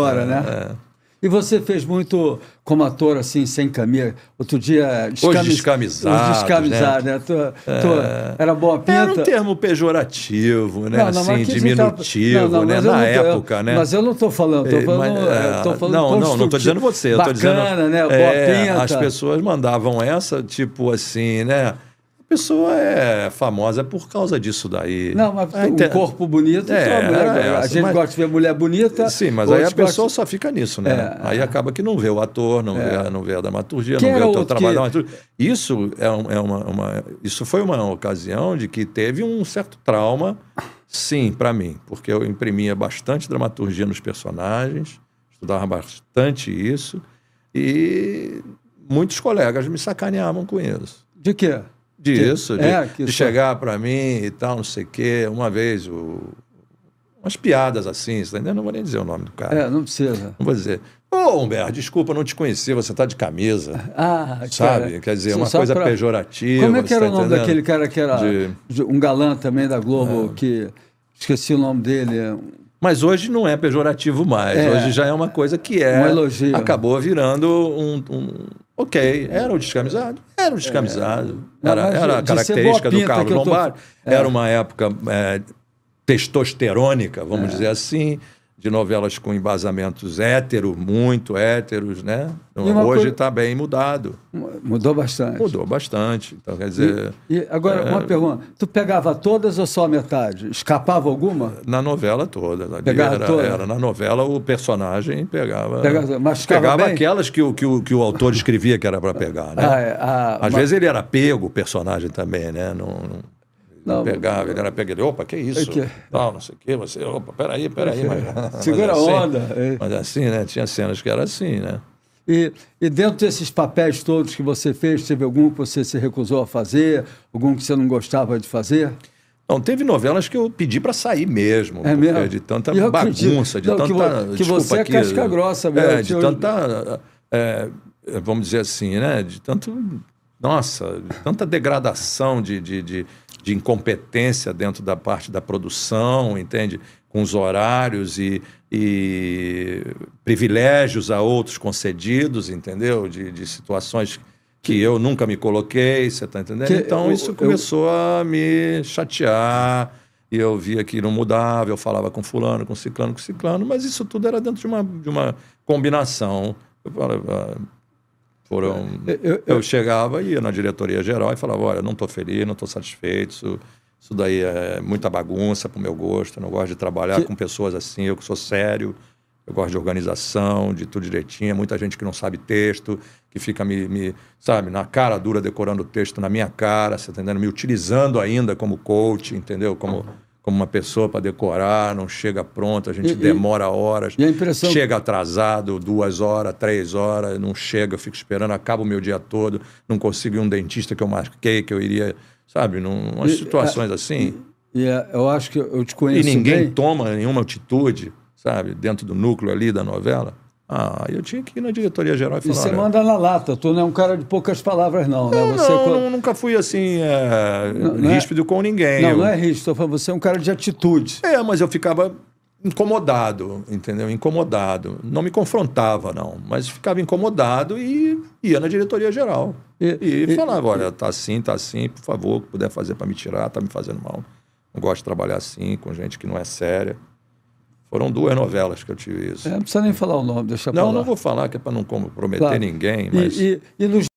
hora, né? É, é. E você fez muito como ator, assim, sem camisa. Outro dia. Descamis... Hoje descamisado. Hoje descamisado, né? né? Tô, tô... É... Era boa pinta. Era um termo pejorativo, né? Não, não, assim, diminutivo, não, né? Na época, tô, né? Mas eu não estou falando, estou é, falando. Mas, é... falando não, não, não estou dizendo você. Bacana, eu tô dizendo, né? Boa é, pinta. As pessoas mandavam essa, tipo assim, né? pessoa é famosa por causa disso daí. Não, mas é, o inter... corpo bonito é, só mulher. É, a gente mas... gosta de ver mulher bonita. Sim, mas aí a pessoa gosta... só fica nisso, né? É, aí é. acaba que não vê o ator, não, vê, é. a, não vê a dramaturgia, não vê o teu trabalho. Que... Isso é, um, é uma, uma, Isso foi uma ocasião de que teve um certo trauma, sim, para mim, porque eu imprimia bastante dramaturgia nos personagens, estudava bastante isso, e muitos colegas me sacaneavam com isso. De quê? Disso, de, é, de chegar para mim e tal, não sei o quê. Uma vez, o, umas piadas assim, ainda tá não vou nem dizer o nome do cara. É, não precisa. Não vou dizer. Ô, oh, Humberto, desculpa, não te conheci você tá de camisa. Ah, Sabe? Cara, é. Quer dizer, uma coisa pra... pejorativa. Como é que era tá o nome entendendo? daquele cara que era de... um galã também da Globo, é. que esqueci o nome dele, mas hoje não é pejorativo mais. É. Hoje já é uma coisa que é. Um elogio. Acabou virando um. um ok, era o descamisado? Era o descamisado. É. Era, era a característica do Carlos Lombardi. É. Era uma época é, testosterônica, vamos é. dizer assim de novelas com embasamentos hétero, muito héteros, né? Então, hoje está coisa... bem mudado. Mudou bastante. Mudou bastante. Então, quer dizer. E, e agora, é... uma pergunta: tu pegava todas ou só metade? Escapava alguma? Na novela toda. Pegava era, toda? Era. Na novela o personagem pegava. Pegava, mas pegava aquelas que o, que, o, que o autor escrevia que era para pegar, né? Ah, é, ah, Às mas... vezes ele era pego, o personagem também, né? não... não... Não, pegava, ele era pegueiro, opa, que isso? É que... Tal, não sei o quê, você, opa, peraí, peraí. É. Mas, Segura mas assim, a onda. É. Mas assim, né? Tinha cenas que era assim, né? E, e, dentro desses papéis todos que você fez, teve algum que você se recusou a fazer? Algum que você não gostava de fazer? Não, teve novelas que eu pedi para sair mesmo. É mesmo? De tanta bagunça, de não, tanta... Que, que desculpa, você é que, casca grossa mesmo. É, de tanta... É, é, vamos dizer assim, né? De tanto... Nossa, de tanta degradação de, de, de de incompetência dentro da parte da produção, entende? Com os horários e, e privilégios a outros concedidos, entendeu? De, de situações que eu nunca me coloquei, você está entendendo? Que então eu, isso começou eu... a me chatear. E eu via que não mudava, eu falava com fulano, com ciclano, com ciclano, mas isso tudo era dentro de uma, de uma combinação. Eu falava, foram, eu, eu, eu chegava e ia na diretoria geral e falava, olha, não estou feliz, não estou satisfeito, isso, isso, daí é muita bagunça para o meu gosto, eu não gosto de trabalhar que... com pessoas assim, eu que sou sério, eu gosto de organização, de tudo direitinho, é muita gente que não sabe texto, que fica me, me sabe, na cara dura decorando o texto na minha cara, você tá entendendo? Me utilizando ainda como coach, entendeu? Como... Uhum como uma pessoa para decorar, não chega pronto, a gente e, demora horas, impressão... chega atrasado, duas horas, três horas, não chega, eu fico esperando, acaba o meu dia todo, não consigo ir um dentista que eu marquei, que eu iria, sabe, umas situações é, assim. E, é, eu acho que eu te conheço. E ninguém bem. toma nenhuma atitude, sabe, dentro do núcleo ali da novela. Ah, eu tinha que ir na diretoria geral e falar. E você manda na lata, tu não é um cara de poucas palavras, não, né? Não, você, não, quando... nunca fui assim, é, não, não é ríspido é... com ninguém. Não, eu... não é ríspido, você é um cara de atitude. É, mas eu ficava incomodado, entendeu? Incomodado. Não me confrontava, não, mas ficava incomodado e ia na diretoria geral. E, e, e falava: olha, tá assim, tá assim, por favor, o que puder fazer para me tirar, tá me fazendo mal. Não gosto de trabalhar assim, com gente que não é séria. Foram duas novelas que eu tive isso. É, não precisa nem falar o nome, deixa eu Não, falar. não vou falar, que é para não comprometer claro. ninguém. Mas... E, e, e nos